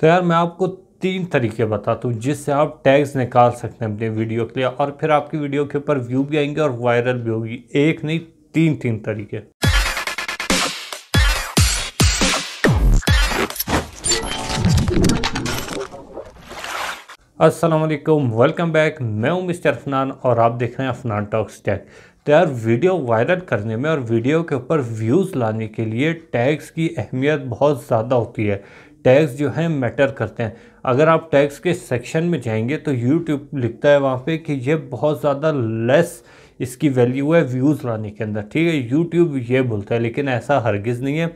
तो यार मैं आपको तीन तरीके बताता हूँ जिससे आप टैग्स निकाल सकते हैं अपने वीडियो के लिए और फिर आपकी वीडियो के ऊपर व्यू भी आएंगे और वायरल भी होगी एक नहीं तीन तीन तरीके असलम वेलकम बैक मैं हूं मिस्टर अफनान और आप देख रहे हैं अफनान टॉक्स टैग तो यार वीडियो वायरल करने में और वीडियो के ऊपर व्यूज़ लाने के लिए टैग्स की अहमियत बहुत ज़्यादा होती है टैग्स जो हैं मैटर करते हैं अगर आप टैग्स के सेक्शन में जाएंगे तो यूट्यूब लिखता है वहाँ पे कि ये बहुत ज़्यादा लेस इसकी वैल्यू है व्यूज़ लाने के अंदर ठीक है यूट्यूब ये बोलता है लेकिन ऐसा हरगिज़ नहीं है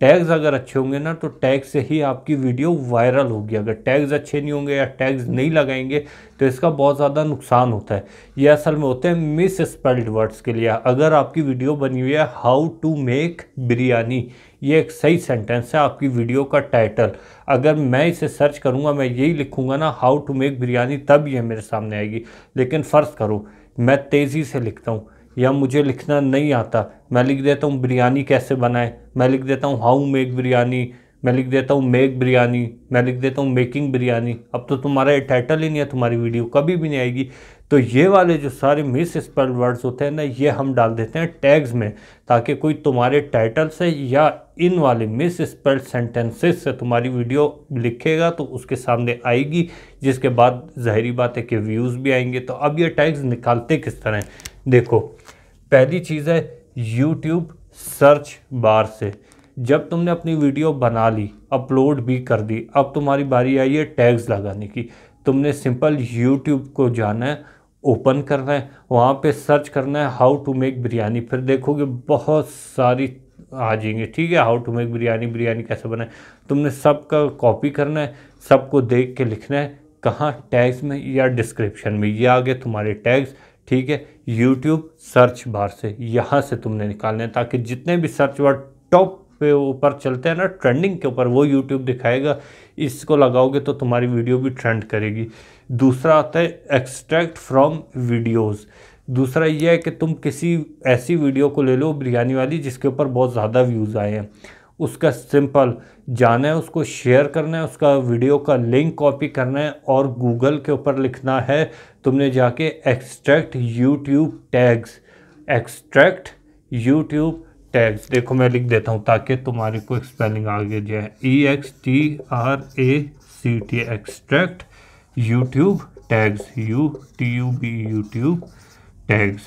टैग्स अगर अच्छे होंगे ना तो टैग से ही आपकी वीडियो वायरल होगी अगर टैग्स अच्छे नहीं होंगे या टैग्स नहीं लगाएंगे तो इसका बहुत ज़्यादा नुकसान होता है ये असल में होते हैं मिस स्पेल्ड वर्ड्स के लिए अगर आपकी वीडियो बनी हुई है हाउ टू मेक बिरयानी ये एक सही सेंटेंस है आपकी वीडियो का टाइटल अगर मैं इसे सर्च करूँगा मैं यही लिखूँगा ना हाउ टू मेक बिरयानी तब यह मेरे सामने आएगी लेकिन फ़र्ज़ करो मैं तेज़ी से लिखता हूँ या मुझे लिखना नहीं आता मैं लिख देता हूँ बिरयानी कैसे बनाएं मैं लिख देता हूँ हाउ मेक बिरयानी मैं लिख देता हूँ मेक बिरयानी मैं लिख देता हूँ मेकिंग बिरयानी अब तो तुम्हारा ये टाइटल ही नहीं है तुम्हारी वीडियो कभी भी नहीं आएगी तो ये वाले जो सारे मिस स्पेल वर्ड्स होते हैं ना ये हम डाल देते हैं टैग्स में ताकि कोई तुम्हारे टाइटल से या इन वाले मिस स्पेल सेंटेंसेस से तुम्हारी वीडियो लिखेगा तो उसके सामने आएगी जिसके बाद जहरी बात है कि व्यूज़ भी आएंगे तो अब ये टैग्स निकालते किस तरह देखो पहली चीज़ है यूट्यूब सर्च बार से जब तुमने अपनी वीडियो बना ली अपलोड भी कर दी अब तुम्हारी बारी आई है टैग्स लगाने की तुमने सिंपल यूट्यूब को जाना है ओपन करना है वहाँ पे सर्च करना है हाउ टू मेक बिरयानी फिर देखोगे बहुत सारी आ जाएंगे ठीक है how to make biryani biryani कैसे बनाए तुमने सब का कॉपी करना है सबको देख के लिखना है कहाँ टैग्स में या डिस्क्रिप्शन में ये आ गए तुम्हारे टैग्स ठीक है यूट्यूब सर्च बार से यहाँ से तुमने निकालना है ताकि जितने भी सर्च वर्ड टॉप पे ऊपर चलते हैं ना ट्रेंडिंग के ऊपर वो यूट्यूब दिखाएगा इसको लगाओगे तो तुम्हारी वीडियो भी ट्रेंड करेगी दूसरा आता है एक्सट्रैक्ट फ्रॉम वीडियोस दूसरा ये है कि तुम किसी ऐसी वीडियो को ले लो बिरयानी वाली जिसके ऊपर बहुत ज़्यादा व्यूज़ आए हैं उसका सिंपल जाना है उसको शेयर करना है उसका वीडियो का लिंक कॉपी करना है और गूगल के ऊपर लिखना है तुमने जाके extract YouTube tags extract YouTube tags देखो मैं लिख देता हूँ ताकि तुम्हारे को स्पेलिंग आगे जो E X T R A C T extract YouTube tags U T U B YouTube tags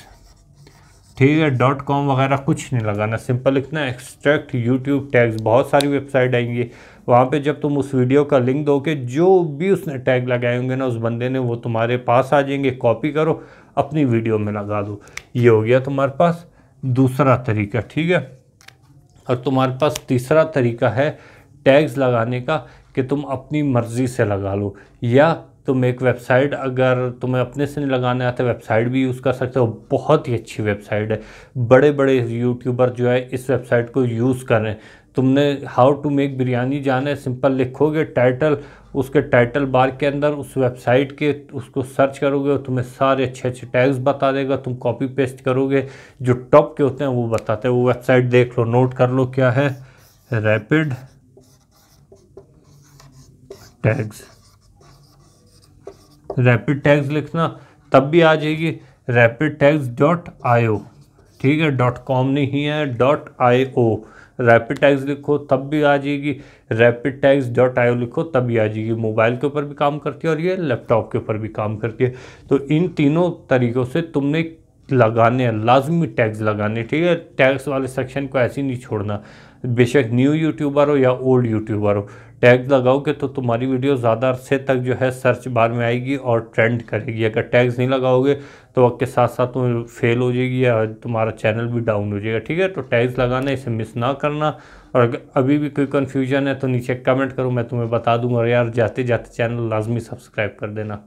ठीक है डॉट कॉम वगैरह कुछ नहीं लगाना सिंपल लिखना एक्सट्रैक्ट यूट्यूब टैग्स बहुत सारी वेबसाइट आएंगी वहाँ पे जब तुम उस वीडियो का लिंक दोगे जो भी उसने टैग लगाए होंगे ना उस बंदे ने वो तुम्हारे पास आ जाएंगे कॉपी करो अपनी वीडियो में लगा दो ये हो गया तुम्हारे पास दूसरा तरीका ठीक है और तुम्हारे पास तीसरा तरीका है टैग्स लगाने का कि तुम अपनी मर्ज़ी से लगा लो या तुम एक वेबसाइट अगर तुम्हें अपने से नहीं लगाने आते वेबसाइट भी यूज़ कर सकते हो बहुत ही अच्छी वेबसाइट है बड़े बड़े यूट्यूबर जो है इस वेबसाइट को यूज़ करें तुमने हाउ टू मेक बिरयानी जाना है सिंपल लिखोगे टाइटल उसके टाइटल बार के अंदर उस वेबसाइट के उसको सर्च करोगे और तुम्हें सारे अच्छे अच्छे टैग्स बता देगा तुम कॉपी पेस्ट करोगे जो टॉप के होते हैं वो बताते हैं वो वेबसाइट देख लो नोट कर लो क्या है रैपिड टैग्स रैपिड टैग्स लिखना तब भी आ जाएगी रैपिड टैग्स डॉट आई ठीक है डॉट कॉम नहीं है dot I O rapid tax लिखो तब भी आ जाएगी rapid tax dot I O लिखो तब भी आ जाएगी मोबाइल के ऊपर भी काम करती है और ये लैपटॉप के ऊपर भी काम करती है तो इन तीनों तरीक़ों से तुमने लगाने हैं लाजमी टैक्स लगाने ठीक है टैक्स वाले सेक्शन को ऐसे ही नहीं छोड़ना बेशक न्यू यूट्यूबर हो या ओल्ड यूट्यूबर हो टैग लगाओगे तो तुम्हारी वीडियो ज़्यादा अरसे तक जो है सर्च बार में आएगी और ट्रेंड करेगी अगर टैग्स नहीं लगाओगे तो वक्त के साथ साथ तुम फेल हो जाएगी या तुम्हारा चैनल भी डाउन हो जाएगा ठीक है तो टैग्स लगाना इसे मिस ना करना और अगर अभी भी कोई कन्फ्यूजन है तो नीचे कमेंट करो मैं तुम्हें बता दूँगा यार जाते जाते चैनल लाजमी सब्सक्राइब कर देना